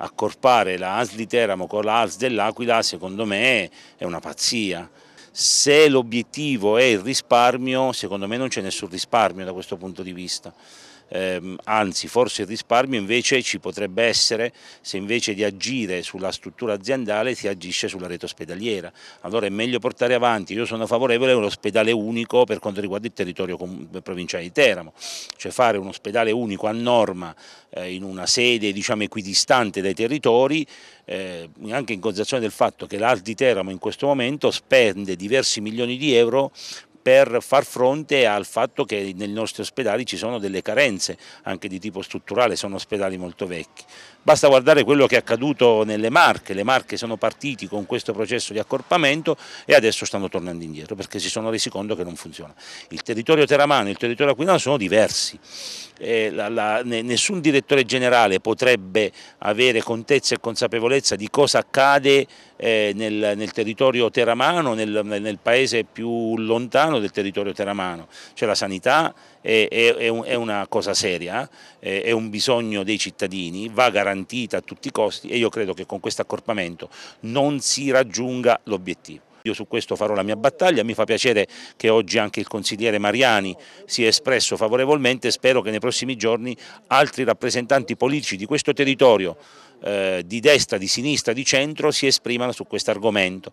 accorpare la AS di Teramo con la AS dell'Aquila secondo me è una pazzia. Se l'obiettivo è il risparmio, secondo me non c'è nessun risparmio da questo punto di vista ehm, anzi forse il risparmio invece ci potrebbe essere se invece di agire sulla struttura aziendale si agisce sulla rete ospedaliera. Allora è meglio portare avanti, io sono favorevole a un ospedale unico per quanto riguarda il territorio provinciale di Teramo, cioè fare un ospedale unico a norma eh, in una sede diciamo equidistante dai territori, eh, anche in considerazione del fatto che l'Al di Teramo in questo momento spende diversi milioni di euro per far fronte al fatto che nei nostri ospedali ci sono delle carenze anche di tipo strutturale, sono ospedali molto vecchi. Basta guardare quello che è accaduto nelle Marche, le Marche sono partiti con questo processo di accorpamento e adesso stanno tornando indietro perché si sono resi conto che non funziona. Il territorio teramano e il territorio aquilano sono diversi, eh, la, la, nessun direttore generale potrebbe avere contezza e consapevolezza di cosa accade eh, nel, nel, territorio teramano, nel, nel, paese più lontano del territorio teramano. Cioè la sanità è, è, è, un, è una cosa seria, eh, è un bisogno dei cittadini, va garantita a tutti i costi e io credo che con questo accorpamento non si raggiunga l'obiettivo. Io su questo farò la mia battaglia, mi fa piacere che oggi anche il consigliere Mariani si è espresso favorevolmente spero che nei prossimi giorni altri rappresentanti politici di questo territorio eh, di destra, di sinistra, di centro si esprimano su questo argomento.